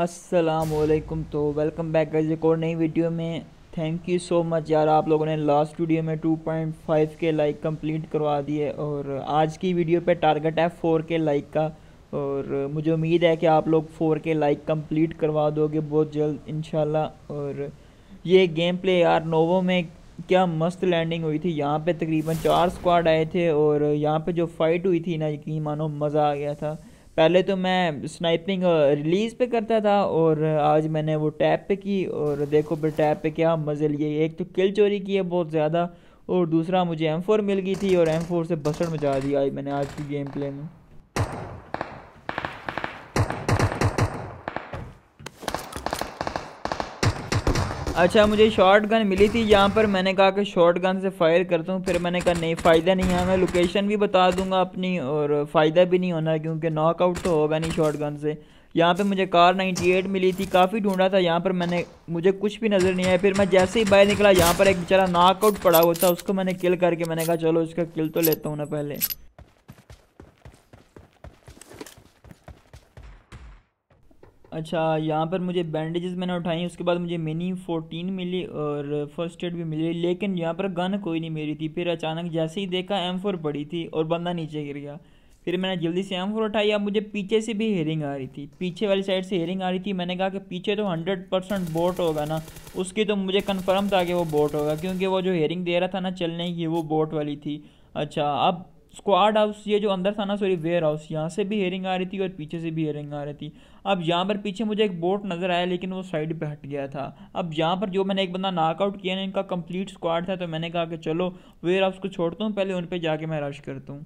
असलकम तो welcome back guys एक और नई वीडियो में थैंक यू सो मच यार आप लोगों ने लास्ट वीडियो में 2.5 के लाइक कंप्लीट करवा दिए और आज की वीडियो पे टारगेट है 4 के लाइक का और मुझे उम्मीद है कि आप लोग 4 के लाइक कंप्लीट करवा दोगे बहुत जल्द इन और ये गेम प्ले यार नोवो में क्या मस्त लैंडिंग हुई थी यहाँ पर तकरीबन चार स्क्वाड आए थे और यहाँ पर जो फाइट हुई थी ना यकीन मानो मज़ा आ गया था पहले तो मैं स्नाइपिंग रिलीज़ पे करता था और आज मैंने वो टैप पे की और देखो फिर टैप पे क्या मज़े लिए एक तो किल चोरी की है बहुत ज़्यादा और दूसरा मुझे एम फोर मिल गई थी और एम फोर से बसड़ मचा दी आज मैंने आज की गेम प्ले में अच्छा मुझे शॉर्ट गन मिली थी यहाँ पर मैंने कहा कि शॉर्ट गन से फायर करता हूँ फिर मैंने कहा नहीं फ़ायदा नहीं है मैं लोकेशन भी बता दूंगा अपनी और फ़ायदा भी नहीं होना क्योंकि नॉकआउट तो होगा नहीं शॉर्ट गन से यहाँ पे मुझे कार 98 मिली थी काफ़ी ढूंढा था यहाँ पर मैंने मुझे कुछ भी नज़र नहीं आया फिर मैं जैसे ही बाहर निकला यहाँ पर एक बेचारा नॉकआउट पड़ा हुआ था उसको मैंने किल करके मैंने कहा चलो उसका किल तो लेता हूँ ना पहले अच्छा यहाँ पर मुझे बैंडेजेस मैंने उठाई उसके बाद मुझे मिनी फोर्टीन मिली और फर्स्ट एड भी मिली लेकिन यहाँ पर गन कोई नहीं मेरी थी फिर अचानक जैसे ही देखा एम फोर पड़ी थी और बंदा नीचे गिर गया फिर मैंने जल्दी से एम फोर उठाई अब मुझे पीछे से भी हेयरिंग आ रही थी पीछे वाली साइड से हेयरिंग आ रही थी मैंने कहा कि पीछे तो हंड्रेड परसेंट बोट होगा ना उसकी तो मुझे कन्फर्म था कि वो बोट होगा क्योंकि वो जो हेयरिंग दे रहा था ना चलने की वो बोट वाली थी अच्छा अब स्क्वाड हाउस ये जो अंदर था ना सॉरी वेयर हाउस यहाँ से भी हेयरिंग आ रही थी और पीछे से भी हेयरिंग आ रही थी अब यहाँ पर पीछे मुझे एक बोट नज़र आया लेकिन वो साइड पे हट गया था अब यहाँ पर जो मैंने एक बंदा नाकआउट किया ना इनका कंप्लीट स्क्वाड था तो मैंने कहा कि चलो वेयर हाउस को छोड़ता हूँ पहले उन पर जाके मैं रश करता हूँ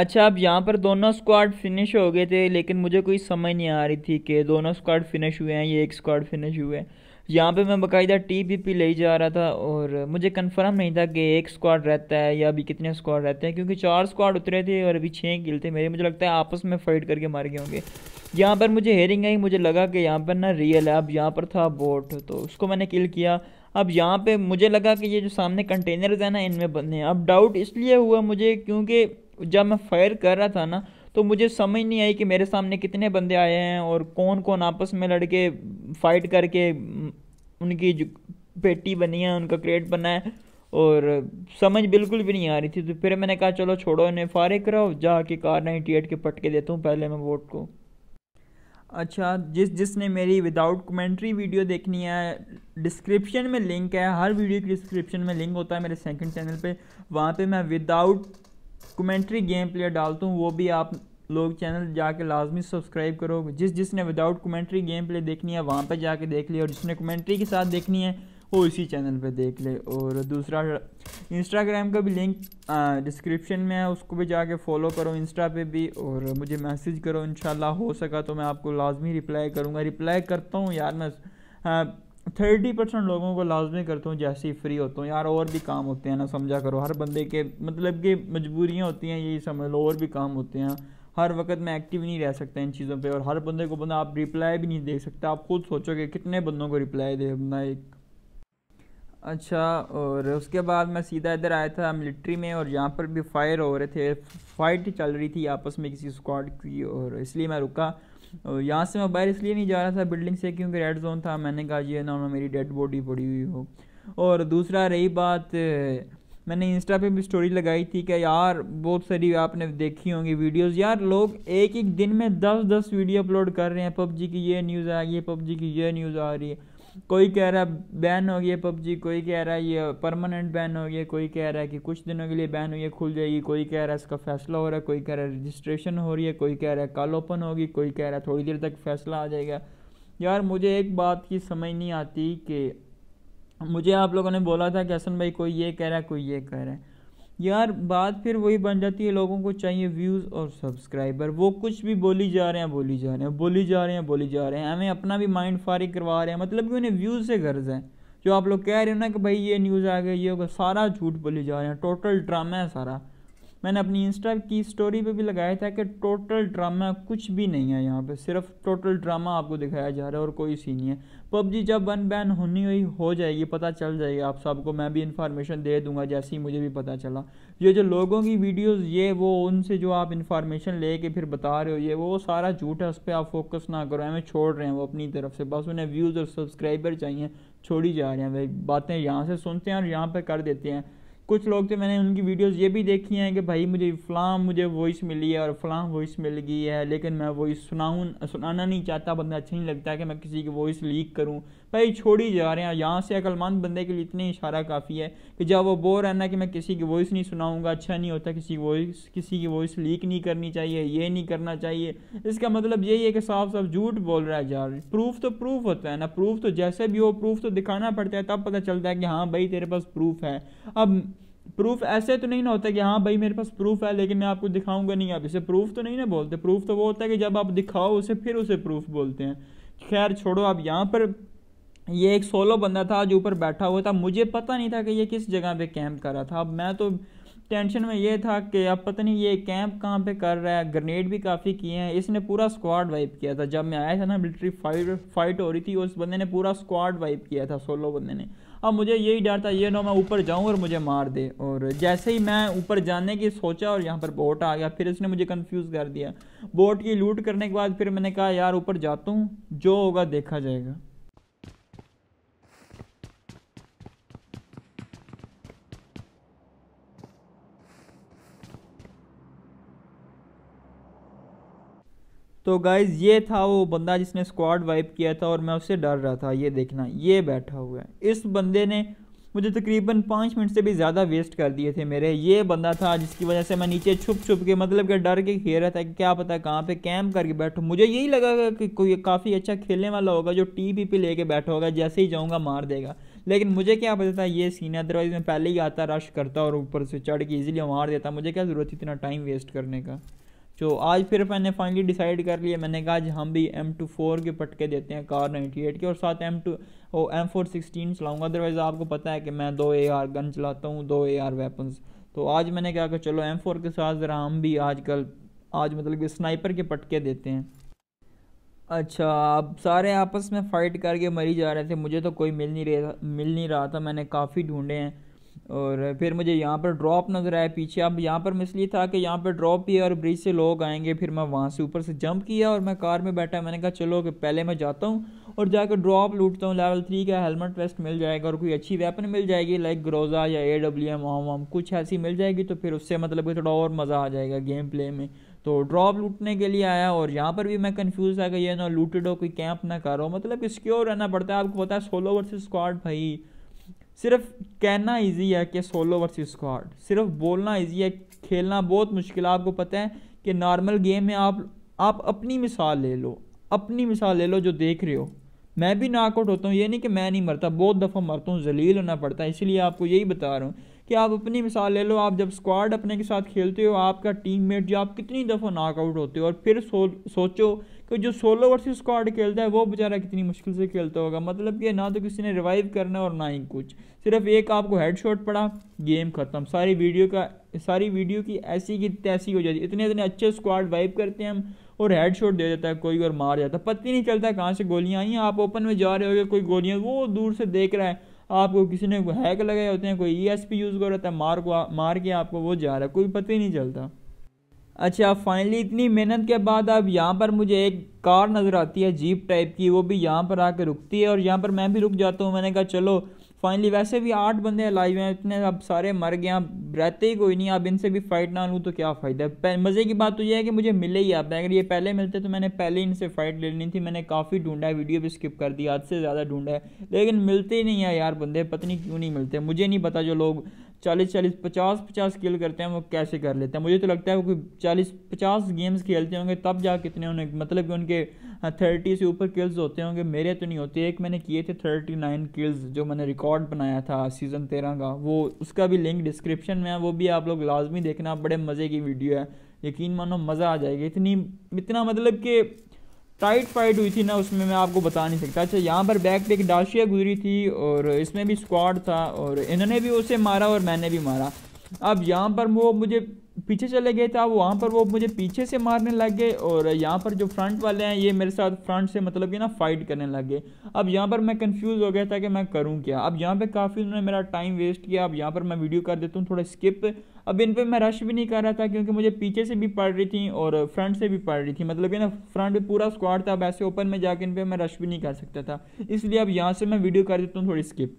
अच्छा अब यहाँ पर दोनों स्क्वाड फिनिश हो गए थे लेकिन मुझे कोई समझ नहीं आ रही थी कि दोनों स्क्वाड फिनिश हुए हैं ये एक स्क्वाड फिनिश हुए हैं यहाँ पे मैं बाकायदा टी पी पी ले जा रहा था और मुझे कंफर्म नहीं था कि एक स्क्वाड रहता है या अभी कितने स्क्वाड रहते हैं क्योंकि चार स्क्वाड उतरे थे और अभी छः किल थे मेरे मुझे लगता है आपस में फाइट करके मार गए होंगे यहाँ पर मुझे हेरिंग आई मुझे लगा कि यहाँ पर ना रियल है अब यहाँ पर था बोट तो उसको मैंने किल किया अब यहाँ पर मुझे लगा कि ये जो सामने कंटेनर है ना इनमें बंद हैं अब डाउट इसलिए हुआ मुझे क्योंकि जब मैं फायर कर रहा था ना तो मुझे समझ नहीं आई कि मेरे सामने कितने बंदे आए हैं और कौन कौन आपस में लड़के फाइट करके उनकी जो पेटी बनी है उनका क्रेट बना है और समझ बिल्कुल भी नहीं आ रही थी तो फिर मैंने कहा चलो छोड़ो इन्हें फ़ारे कराओ जाके कार नाइन्टी एट के पटके देता हूँ पहले मैं वोट को अच्छा जिस जिसने मेरी विदाउट कमेंट्री वीडियो देखनी है डिस्क्रिप्शन में लिंक है हर वीडियो की डिस्क्रिप्शन में लिंक होता है मेरे सेकंड चैनल पे वहाँ पे मैं विदाउट कमेंट्री गेम प्लेयर डालता हूँ वो भी आप लोग चैनल जाके लाजमी सब्सक्राइब करो जिस जिसने विदाउट कमेंट्री गेम प्ले देखनी है वहाँ पे जाके देख ले और जिसने कमेंट्री के साथ देखनी है वो इसी चैनल पे देख ले और दूसरा इंस्टाग्राम का भी लिंक डिस्क्रिप्शन में है उसको भी जाके फॉलो करो इंस्टा पे भी और मुझे मैसेज करो इन हो सका तो मैं आपको लाजमी रिप्लाई करूँगा रिप्लाई करता हूँ यार मैं आ, हाँ, थर्टी परसेंट लोगों को लाजमी करता हूँ जैसे ही फ्री होता हूँ यार और भी काम होते हैं ना समझा करो हर बंदे के मतलब कि मजबूरियाँ होती हैं यही समझ लो और भी काम होते हैं हर वक्त मैं एक्टिव नहीं रह सकता इन चीज़ों पे और हर बंदे को बंदा आप रिप्लाई भी नहीं दे सकते आप खुद सोचो कि कितने बंदों को रिप्लाई दे बंदा एक अच्छा और उसके बाद मैं सीधा इधर आया था मिलिट्री में और यहाँ पर भी फायर हो रहे थे फाइट चल रही थी आपस में किसी स्क्वाड की और इसलिए मैं रुका तो यहाँ से मैं बाहर इसलिए नहीं जा रहा था बिल्डिंग से क्योंकि रेड जोन था मैंने कहा ये ना मेरी डेड बॉडी पड़ी हुई हो और दूसरा रही बात मैंने इंस्टा पे भी स्टोरी लगाई थी कि यार बहुत सारी आपने देखी होंगी वीडियोस यार लोग एक एक दिन में दस दस वीडियो अपलोड कर रहे हैं पबजी की ये न्यूज़ आ गई है पबजी की ये न्यूज़ आ रही है कोई कह रहा है बैन हो गया पबजी कोई कह रहा है ये परमानेंट बैन हो गया कोई कह रहा है कि कुछ दिनों के लिए बैन हुई है खुल जाएगी कोई कह रहा है इसका फैसला हो रहा है कोई कह रहा है रजिस्ट्रेशन हो रही है कोई कह रहा है कल ओपन होगी कोई कह रहा है थोड़ी देर तक फैसला आ जाएगा यार मुझे एक बात की समझ नहीं आती कि मुझे आप लोगों ने बोला था कि हसन भाई कोई ये कह रहा है कोई ये कह रहा है यार बात फिर वही बन जाती है लोगों को चाहिए व्यूज़ और सब्सक्राइबर वो कुछ भी बोली जा रहे हैं बोली जा रहे हैं बोली जा रहे हैं बोली जा रहे हैं हमें अपना भी माइंड फारिग करवा रहे हैं मतलब कि उन्हें व्यूज़ से गर्ज है जो आप लोग कह रहे हो ना कि भाई ये न्यूज़ आ गई ये होगा सारा झूठ बोली जा रहे हैं टोटल ड्रामा है सारा मैंने अपनी इंस्टा की स्टोरी पे भी लगाया था कि टोटल ड्रामा कुछ भी नहीं है यहाँ पे सिर्फ टोटल ड्रामा आपको दिखाया जा रहा है और कोई सीन नहीं है पबजी जब वन बैन होनी हुई हो जाएगी पता चल जाएगी आप सबको मैं भी इन्फॉर्मेशन दे दूंगा जैसे ही मुझे भी पता चला ये जो लोगों की वीडियोस ये वो उनसे जो आप इन्फॉर्मेशन ले के फिर बता रहे हो ये वो सारा झूठ है उस पर आप फोकस ना करो हमें छोड़ रहे हैं वो अपनी तरफ से बस उन्हें व्यूज़ और सब्सक्राइबर चाहिए छोड़ी जा रहे हैं भाई बातें यहाँ से सुनते हैं और यहाँ पर कर देते हैं कुछ लोग तो मैंने उनकी वीडियोस ये भी देखी हैं कि भाई मुझे फ़लाँ मुझे वॉइस मिली है और फलां वॉइस मिल गई है लेकिन मैं वॉइस सुनाऊँ सुनाना नहीं चाहता बंदा अच्छा नहीं लगता कि मैं किसी की वॉइस लीक करूँ भाई छोड़ी जा रहे हैं यहाँ से अकलमंद बंदे के लिए इतने इशारा काफ़ी है कि जब वो बोर है ना कि मैं किसी की वॉइस नहीं सुनाऊंगा अच्छा नहीं होता किसी की वॉइस किसी की वॉइस लीक नहीं करनी चाहिए ये नहीं करना चाहिए इसका मतलब यही है कि साफ साफ झूठ बोल रहा है यार प्रूफ तो प्रूफ होता है ना प्रूफ तो जैसे भी हो प्रूफ तो दिखाना पड़ता है तब पता चलता है कि हाँ भाई तेरे पास प्रूफ है अब प्रूफ ऐसे तो नहीं ना होता कि हाँ भाई मेरे पास प्रूफ है लेकिन मैं आपको दिखाऊंगा नहीं आप इसे प्रूफ तो नहीं ना बोलते प्रूफ तो वो होता है कि जब आप दिखाओ उसे फिर उसे प्रूफ बोलते हैं खैर छोड़ो आप यहाँ पर ये एक सोलो बंदा था जो ऊपर बैठा हुआ था मुझे पता नहीं था कि ये किस जगह पे कैंप कर रहा था अब मैं तो टेंशन में ये था कि अब पता नहीं ये कैंप कहाँ पे कर रहा है ग्रेनेड भी काफ़ी किए हैं इसने पूरा स्क्वाड वाइप किया था जब मैं आया था ना मिलिट्री फाइट फाइट हो रही थी उस बंदे ने पूरा स्क्वाड वाइप किया था सोलो बंदे ने अब मुझे यही डर था ये ना मैं ऊपर जाऊँ और मुझे मार दे और जैसे ही मैं ऊपर जाने की सोचा और यहाँ पर बोट आ गया फिर इसने मुझे कन्फ्यूज़ कर दिया बोट की लूट करने के बाद फिर मैंने कहा यार ऊपर जाता हूँ जो होगा देखा जाएगा तो गाइज ये था वो बंदा जिसने स्क्वाड वाइप किया था और मैं उससे डर रहा था ये देखना ये बैठा हुआ है इस बंदे ने मुझे तकरीबन पाँच मिनट से भी ज़्यादा वेस्ट कर दिए थे मेरे ये बंदा था जिसकी वजह से मैं नीचे छुप छुप के मतलब कि डर के खेल रहा था कि क्या पता कहाँ पे कैंप करके बैठो मुझे यही लगा कि कोई काफ़ी अच्छा खेलने वाला होगा जो टी पी पे लेके बैठा होगा जैसे ही जाऊँगा मार देगा लेकिन मुझे क्या पता था ये सीन है अदरवाइज़ मैं पहले ही आता रश करता और ऊपर से चढ़ के ईजिली मार देता मुझे क्या ज़रूरत थी इतना टाइम वेस्ट करने का तो आज फिर मैंने फाइनली डिसाइड कर लिया मैंने कहा आज हम भी एम टू फोर के पटके देते हैं कार नाइनटी एट के और साथ M two O M four sixteen चलाऊँगा अदरवाइज़ आपको पता है कि मैं दो ए आर गन चलाता हूँ दो ए आर वेपन्स तो आज मैंने कहा कि चलो एम फोर के साथ ज़रा हम भी आजकल आज मतलब कि स्नाइपर के पटके देते हैं अच्छा आप सारे आपस में फ़ाइट करके मरी जा रहे थे मुझे तो कोई मिल नहीं रहा मिल नहीं रहा था मैंने काफ़ी ढूंढे हैं और फिर मुझे यहाँ पर ड्रॉप नज़र आया पीछे अब यहाँ पर मैं इसलिए था कि यहाँ पर ड्रॉप भी है और ब्रिज से लोग आएंगे फिर मैं वहाँ से ऊपर से जंप किया और मैं कार में बैठा मैंने कहा चलो कि पहले मैं जाता हूँ और जाकर ड्रॉप लूटता हूँ लेवल थ्री का हेलमेट वेस्ट मिल जाएगा और कोई अच्छी वेपन मिल जाएगी लाइक ग्रोज़ा या ए डब्ल्यू एम वाम वाम कुछ ऐसी मिल जाएगी तो फिर उससे मतलब कि थोड़ा और मज़ा आ जाएगा गेम प्ले में तो ड्रॉप लूटने के लिए आया और यहाँ पर भी मैं कन्फ्यूज़ था कि ये ना लूटेड हो कोई कैंप ना करो मतलब स्क्योर सिक्योर रहना पड़ता है आपको पता है सोलो वर्सेस स्क्वाड भाई सिर्फ कहना ईजी है कि सोलो वर्सेस स्क्वाड सिर्फ बोलना ईजी है खेलना बहुत मुश्किल है आपको पता है कि नॉर्मल गेम में आप आप अपनी मिसाल ले लो अपनी मिसाल ले लो जो देख रहे हो मैं भी नाकआउट होता हूँ ये नहीं कि मैं नहीं मरता बहुत दफ़ा मरता हूँ जलील होना पड़ता है इसलिए आपको यही बता रहा हूँ कि आप अपनी मिसाल ले लो आप जब स्क्वाड अपने के साथ खेलते हो आपका मेट जो आप कितनी दफ़ा नाकआउट होते हो और फिर सो सोचो कि जो सोलो वर्सेस स्क्वाड खेलता है वो बेचारा कितनी मुश्किल से खेलता होगा मतलब कि ना तो किसी ने रिवाइव करना और ना ही कुछ सिर्फ एक आपको हेडशॉट पड़ा गेम ख़त्म सारी वीडियो का सारी वीडियो की ऐसी की तैसी हो जाती इतने इतने अच्छे स्क्वाड वाइप करते हैं हम और हेड शॉट दे देता है कोई और मार जाता है पता नहीं चलता कहाँ से गोलियाँ आई हैं आप ओपन में जा रहे हो कोई गोलियाँ वो दूर से देख रहा है आपको किसी ने हैक लगाए होते हैं कोई ई एस पी यूज़ कर रहा है मार को मार के आपको वो जा रहा है कोई पता ही नहीं चलता अच्छा फाइनली इतनी मेहनत के बाद अब यहाँ पर मुझे एक कार नज़र आती है जीप टाइप की वो भी यहाँ पर आकर रुकती है और यहाँ पर मैं भी रुक जाता हूँ मैंने कहा चलो फाइनली वैसे भी आठ बंदे लाइव हैं इतने अब सारे मर गए अब रहते ही कोई नहीं अब इनसे भी फाइट ना लूँ तो क्या फ़ायदा है मज़े की बात तो यह है कि मुझे मिले ही आप अगर ये पहले मिलते तो मैंने पहले इनसे फ़ाइट ले ली थी मैंने काफ़ी ढूंढा है वीडियो भी स्किप कर दी आज से ज़्यादा ढूंढा है लेकिन मिलते ही नहीं है यार बंदे पत्नी क्यों नहीं मिलते मुझे नहीं पता जो लोग चालीस चालीस पचास पचास किल करते हैं वो कैसे कर लेते हैं मुझे तो लगता है वो कोई चालीस पचास गेम्स खेलते होंगे तब जा कितने उन्हें मतलब कि उनके थर्टी हाँ, से ऊपर किल्स होते होंगे मेरे तो नहीं होते एक मैंने किए थे थर्टी नाइन किल्स जो मैंने रिकॉर्ड बनाया था सीज़न तेरह का वो उसका भी लिंक डिस्क्रिप्शन में है वो भी आप लोग लाजमी देखना बड़े मज़े की वीडियो है यकीन मानो मज़ा आ जाएगा इतनी इतना मतलब कि टाइट फाइट हुई थी ना उसमें मैं आपको बता नहीं सकता अच्छा यहाँ पर बैक पे एक डाशिया गुजरी थी और इसमें भी स्क्वाड था और इन्होंने भी उसे मारा और मैंने भी मारा अब यहाँ पर वो मुझे पीछे चले गए अब वहाँ पर वो मुझे पीछे से मारने लग गए और यहाँ पर जो फ्रंट वाले हैं ये मेरे साथ फ्रंट से मतलब कि ना फाइट करने लग गए अब यहाँ पर मैं कंफ्यूज हो गया था कि मैं करूँ क्या अब यहाँ पे काफ़ी उन्होंने मेरा टाइम वेस्ट किया अब यहाँ पर मैं वीडियो कर देता हूँ थोड़ा स्किप अब इन पर मैं रश भी नहीं कर रहा था क्योंकि मुझे पीछे से भी पड़ रही थी और फ्रंट से भी पड़ रही थी मतलब कि ना फ्रंट पूरा स्क्वाड था अब ऐसे ओपन में जाकर इन पर मैं रश भी नहीं कर सकता था इसलिए अब यहाँ से मैं वीडियो कर देता हूँ थोड़ी स्किप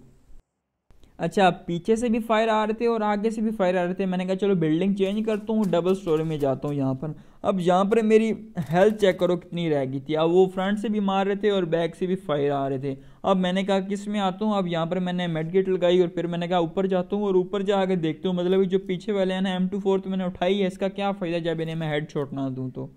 अच्छा पीछे से भी फायर आ रहे थे और आगे से भी फायर आ रहे थे मैंने कहा चलो बिल्डिंग चेंज करता हूँ डबल स्टोरी में जाता हूँ यहाँ पर अब यहाँ पर मेरी हेल्थ चेक करो कितनी रह गई थी अब वो फ्रंट से भी मार रहे थे और बैक से भी फायर आ रहे थे अब मैंने कहा किस में आता हूँ अब यहाँ पर मैंने मेड गेट लगाई और फिर मैंने कहा ऊपर जाता हूँ और ऊपर जा देखता हूँ मतलब जो पीछे वाले हैं ना एम टू फोर तो मैंने उठाई है इसका क्या फ़ायदा जब इन्हें मैं हेड छोड़ ना दूँ तो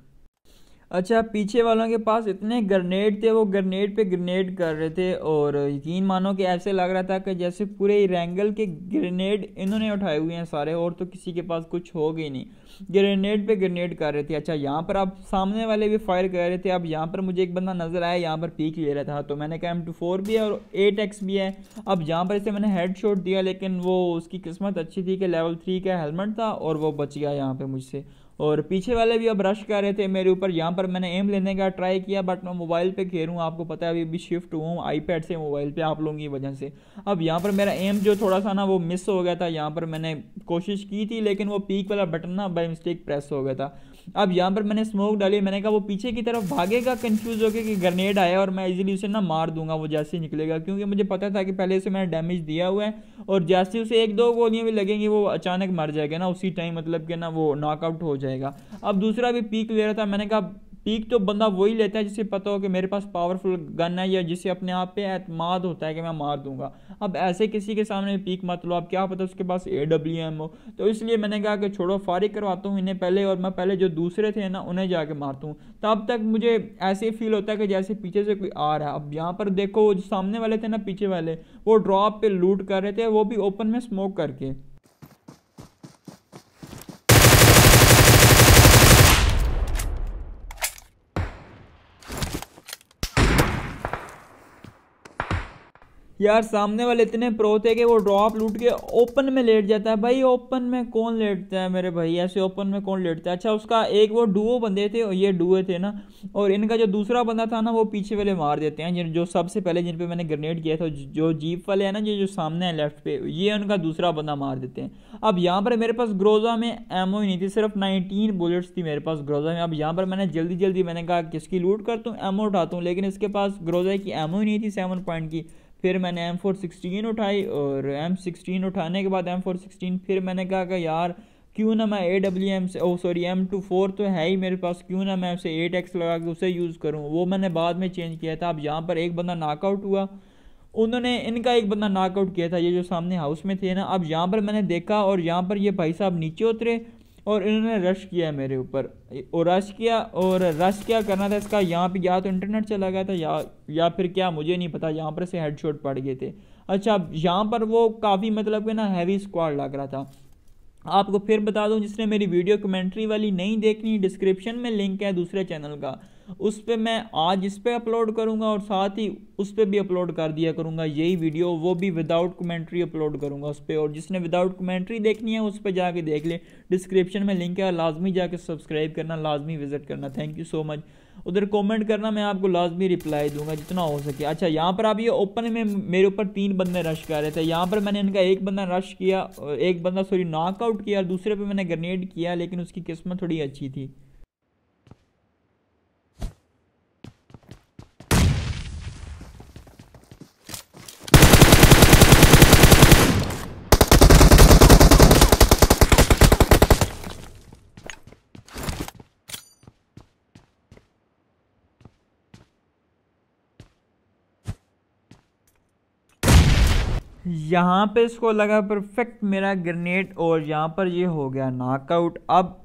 अच्छा पीछे वालों के पास इतने ग्रनेड थे वो ग्रनेड पे ग्रनेड कर रहे थे और यकीन मानो कि ऐसे लग रहा था कि जैसे पूरे रैंगल के ग्रेनेड इन्होंने उठाए हुए हैं सारे और तो किसी के पास कुछ हो गई नहीं ग्रेनेड पे ग्रनेड कर रहे थे अच्छा यहाँ पर आप सामने वाले भी फायर कर रहे थे अब यहाँ पर मुझे एक बंदा नज़र आया यहाँ पर पीक ले रहा था तो मैंने कहा एम टू फोर भी है और एट एक्स भी है अब यहाँ पर इसे मैंने हेड शॉट दिया लेकिन वो उसकी किस्मत अच्छी थी कि लेवल थ्री का हेलमेट था और वो बच गया यहाँ पर मुझसे और पीछे वाले भी अब रश कर रहे थे मेरे ऊपर यहाँ पर मैंने एम लेने का ट्राई किया बट मैं मोबाइल पे खेल हूँ आपको पता है अभी अभी शिफ्ट हुआ हूँ आईपैड से मोबाइल पे आप लोगों की वजह से अब यहाँ पर मेरा एम जो थोड़ा सा ना वो मिस हो गया था यहाँ पर मैंने कोशिश की थी लेकिन वो पीक वाला बटन ना बाई मिस्टेक प्रेस हो गया था अब यहाँ पर मैंने स्मोक डाली मैंने कहा वो पीछे की तरफ भागेगा कन्फ्यूज होकर कि ग्रेनेड आया और मैं इजीली उसे ना मार दूंगा वो जैसे निकलेगा क्योंकि मुझे पता था कि पहले से मैंने डैमेज दिया हुआ है और जैसे उसे एक दो गोलियाँ भी लगेंगी वो अचानक मर जाएगा ना उसी टाइम मतलब कि ना वो नॉकआउट हो जाएगा अब दूसरा भी पीक ले रहा था मैंने कहा पीक तो बंदा वही लेता है जिसे पता हो कि मेरे पास पावरफुल गन है या जिसे अपने आप पे एतमाद होता है कि मैं मार दूंगा अब ऐसे किसी के सामने पीक मत लो आप क्या पता उसके पास ए डब्ल्यू एम हो तो इसलिए मैंने कहा कि छोड़ो फारिग करवाता हूँ इन्हें पहले और मैं पहले जो दूसरे थे ना उन्हें जाके मारता हूँ तब तक मुझे ऐसे फील होता है कि जैसे पीछे से कोई आ रहा है अब यहाँ पर देखो जो सामने वाले थे ना पीछे वाले वो ड्रॉप पे लूट कर रहे थे वो भी ओपन में स्मोक करके यार सामने वाले इतने प्रो थे कि वो ड्रॉप लूट के ओपन में लेट जाता है भाई ओपन में कौन लेटता है मेरे भाई ऐसे ओपन में कौन लेटता है अच्छा उसका एक वो डुओ बंदे थे और ये डुए थे ना और इनका जो दूसरा बंदा था ना वो पीछे वाले मार देते हैं जिन जो सबसे पहले जिन पर मैंने ग्रेनेड किया था जो जीप वाले हैं ना ये जो सामने है लेफ्ट पे ये उनका दूसरा बंदा मार देते हैं अब यहाँ पर मेरे पास ग्रोजा में एमओ ही नहीं थी सिर्फ नाइनटीन बुलेट्स थी मेरे पास ग्रोजा में अब यहाँ पर मैंने जल्दी जल्दी मैंने कहा किसकी लूट करता हूँ एमओ उठाता हूँ लेकिन इसके पास ग्रोजा की एमओ ही नहीं थी सेवन पॉइंट की फिर मैंने एम फोर सिक्सटीन उठाई और एम सिक्सटीन उठाने के बाद एम फोर सिक्सटीन फिर मैंने कहा कि यार क्यों ना मैं ए डब्ल्यू एम से ओ सॉरी एम टू फोर तो है ही मेरे पास क्यों ना मैं उसे एट एक्स लगा के उसे यूज़ करूँ वो मैंने बाद में चेंज किया था अब यहाँ पर एक बंदा नाकआउट हुआ उन्होंने इनका एक बंदा नाकआउट किया था ये जो सामने हाउस में थे ना अब यहाँ पर मैंने देखा और यहाँ पर ये भाई साहब नीचे उतरे और इन्होंने रश किया है मेरे ऊपर और रश किया और रश क्या करना था इसका यहाँ पे या तो इंटरनेट चला गया था या या फिर क्या मुझे नहीं पता यहाँ पर से हेडशॉट पड़ गए थे अच्छा यहाँ पर वो काफ़ी मतलब कि ना हैवी स्क्वाड लग रहा था आपको फिर बता दूँ जिसने मेरी वीडियो कमेंट्री वाली नहीं देखनी डिस्क्रिप्शन में लिंक है दूसरे चैनल का उस पर मैं आज इस पर अपलोड करूँगा और साथ ही उस पर भी अपलोड कर दिया करूँगा यही वीडियो वो भी विदाउट कमेंट्री अपलोड करूँगा उस पर और जिसने विदाउट कमेंट्री देखनी है उस पर जाके देख लें डिस्क्रिप्शन में लिंक है लाजमी जाके सब्सक्राइब करना लाजमी विजिट करना थैंक यू सो मच उधर कमेंट करना मैं आपको लाजमी रिप्लाई दूंगा जितना हो सके अच्छा यहाँ पर आप ये ओपन में मेरे ऊपर तीन बंदे रश कर रहे थे यहाँ पर मैंने इनका एक बंदा रश किया एक बंदा सॉरी नॉकआउट किया और दूसरे पे मैंने ग्रेनेड किया लेकिन उसकी किस्मत थोड़ी अच्छी थी यहाँ पे इसको लगा परफेक्ट मेरा ग्रेनेड और यहाँ पर ये हो गया नॉकआउट अब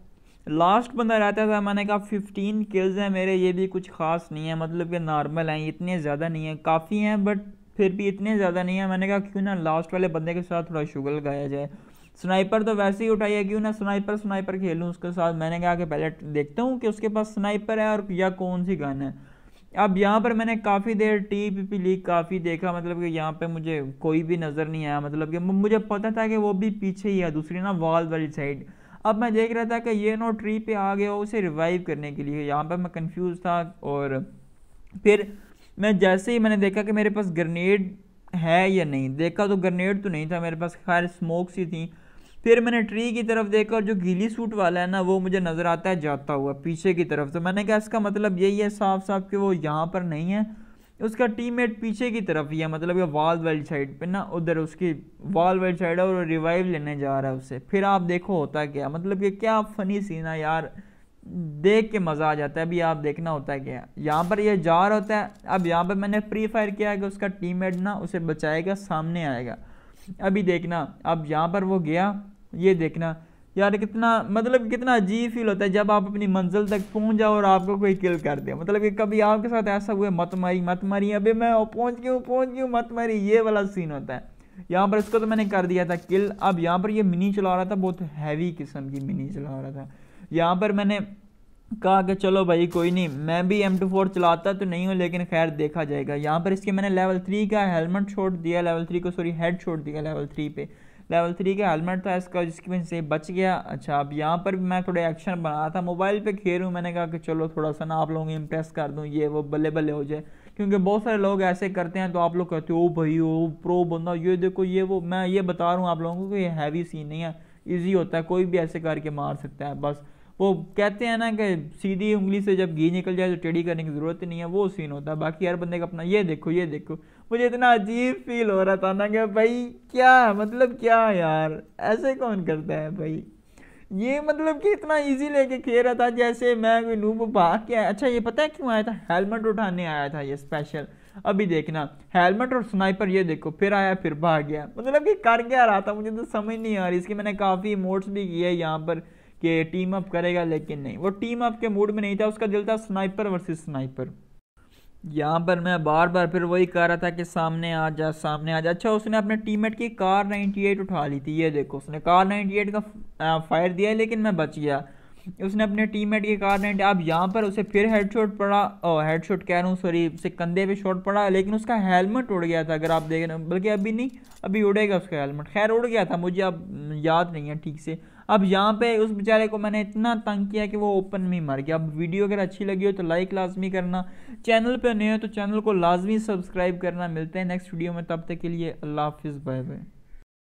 लास्ट बंदा रहता था मैंने कहा फिफ्टीन किल्स हैं मेरे ये भी कुछ ख़ास नहीं है मतलब कि नॉर्मल हैं इतने ज़्यादा नहीं है काफ़ी हैं बट फिर भी इतने ज़्यादा नहीं है मैंने कहा क्यों ना लास्ट वाले बंदे के साथ थोड़ा शुगर लगाया जाए स्नाइपर तो वैसे ही उठाइए क्यों ना स्नाइपर स्नाइपर खेलूँ उसके साथ मैंने कहा कि पहले देखता हूँ कि उसके पास स्नाइपर है और या कौन सी गन है अब यहाँ पर मैंने काफ़ी देर टी पी पी लीग काफ़ी देखा मतलब कि यहाँ पे मुझे कोई भी नज़र नहीं आया मतलब कि मुझे पता था कि वो भी पीछे ही है दूसरी ना वॉल वाली साइड अब मैं देख रहा था कि ये नो ट्री पे आ गया उसे रिवाइव करने के लिए यहाँ पर मैं कंफ्यूज था और फिर मैं जैसे ही मैंने देखा कि मेरे पास ग्रनेड है या नहीं देखा तो ग्रनेड तो नहीं था मेरे पास खैर स्मोक्स ही थी फिर मैंने ट्री की तरफ देखा और जो गीली सूट वाला है ना वो मुझे नज़र आता है जाता हुआ पीछे की तरफ तो मैंने कहा इसका मतलब यही है साफ साफ कि वो यहाँ पर नहीं है उसका टीममेट पीछे की तरफ ही है मतलब ये वाल वाली साइड पे ना उधर उसकी वाल वाली साइड है और रिवाइव लेने जा रहा है उससे फिर आप देखो होता क्या मतलब ये क्या फ़नी सीन है यार देख के मज़ा आ जाता है अभी आप देखना होता है क्या यहाँ पर ये जा रहा होता है अब यहाँ पर मैंने फ्री फायर किया है कि उसका टीम ना उसे बचाएगा सामने आएगा अभी देखना अब यहाँ पर वो गया ये देखना यार कितना मतलब कितना अजीब फील होता है जब आप अपनी मंजिल तक पहुंच जाओ और आपको कोई किल कर दे मतलब कि कभी आपके साथ ऐसा हुआ मत मारी मत मारी अबे मैं पहुंच गई पहुंच गई मत मारी ये वाला सीन होता है यहाँ पर इसको तो मैंने कर दिया था किल अब यहाँ पर ये मिनी चला रहा था बहुत हैवी किस्म की मिनी चला रहा था यहाँ पर मैंने कहा कि चलो भाई कोई नहीं मैं भी एम टू फोर चलाता तो नहीं हूँ लेकिन खैर देखा जाएगा यहाँ पर इसके मैंने लेवल थ्री का हेलमेट छोड़ दिया लेवल थ्री को सॉरी हेड छोड़ दिया लेवल थ्री पे लेवल थ्री का हेलमेट था इसका जिसकी वजह से बच गया अच्छा अब यहाँ पर भी मैं थोड़े एक्शन बनाया था मोबाइल पे खेल हूँ मैंने कहा कि चलो थोड़ा सा ना आप लोगों को इम्प्रेस कर दूँ ये वो बल्ले बल्ले हो जाए क्योंकि बहुत सारे लोग ऐसे करते हैं तो आप लोग कहते हो ओ भाई ओ प्रो बंदा ये देखो ये वो मैं ये बता रहा हूँ आप लोगों को कि ये हैवी सीन नहीं है ईजी होता है कोई भी ऐसे करके मार सकता है बस वो कहते हैं ना कि सीधी उंगली से जब घी निकल जाए तो टेढ़ी करने की ज़रूरत ही नहीं है वो सीन होता है बाकी हर बंदे का अपना ये देखो ये देखो मुझे इतना अजीब फील हो रहा था ना कि भाई क्या मतलब क्या यार ऐसे कौन करता है भाई ये मतलब कि इतना इजी लेके खेल रहा था जैसे मैं कोई नूब भाग के अच्छा ये पता है क्यों आया था हेलमेट उठाने आया था ये स्पेशल अभी देखना हेलमेट और स्नाइपर ये देखो फिर आया फिर भाग गया मतलब कि कर क्या रहा था मुझे तो समझ नहीं आ रही इसकी मैंने काफ़ी मोड्स भी किए यहाँ पर कि टीम अप करेगा लेकिन नहीं वो टीम अप के मूड में नहीं था उसका दिल था स्नाइपर वर्सेस स्नाइपर यहाँ पर मैं बार बार फिर वही कह रहा था कि सामने आ जा सामने आ जा अच्छा उसने अपने टीममेट की कार 98 उठा ली थी ये देखो उसने कार 98 का फायर दिया है लेकिन मैं बच गया उसने अपने टीममेट की कार 90 अब यहाँ पर उसे फिर हेडशॉट पड़ा ओ हेडशॉट कह रहा हूँ सॉरी उसे कंधे पे शॉट पड़ा लेकिन उसका हेलमेट उड़ गया था अगर आप देख रहे हो बल्कि अभी नहीं अभी उड़ेगा उसका हेलमेट खैर उड़ गया था मुझे अब याद नहीं है ठीक से अब यहाँ पे उस बेचारे को मैंने इतना तंग किया कि वो ओपन में मर गया अब वीडियो अगर अच्छी लगी हो तो लाइक लाजमी करना चैनल पर नहीं हो तो चैनल को लाजमी सब्सक्राइब करना मिलते हैं नेक्स्ट वीडियो में तब तक के लिए अल्लाह हाफिज़ बाय बाय